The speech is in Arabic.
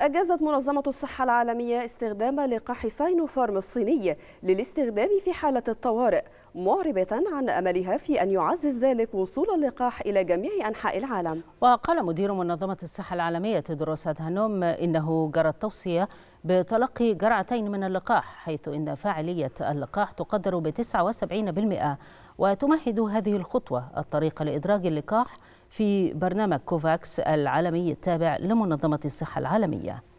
أجازت منظمة الصحة العالمية استخدام لقاح ساينوفارم الصيني للاستخدام في حالة الطوارئ معربة عن أملها في أن يعزز ذلك وصول اللقاح إلى جميع أنحاء العالم وقال مدير منظمة الصحة العالمية تدرس هانوم إنه جرت توصية بتلقي جرعتين من اللقاح حيث إن فاعلية اللقاح تقدر ب 79% وتمهد هذه الخطوة الطريق لإدراج اللقاح في برنامج كوفاكس العالمي التابع لمنظمة الصحة العالمية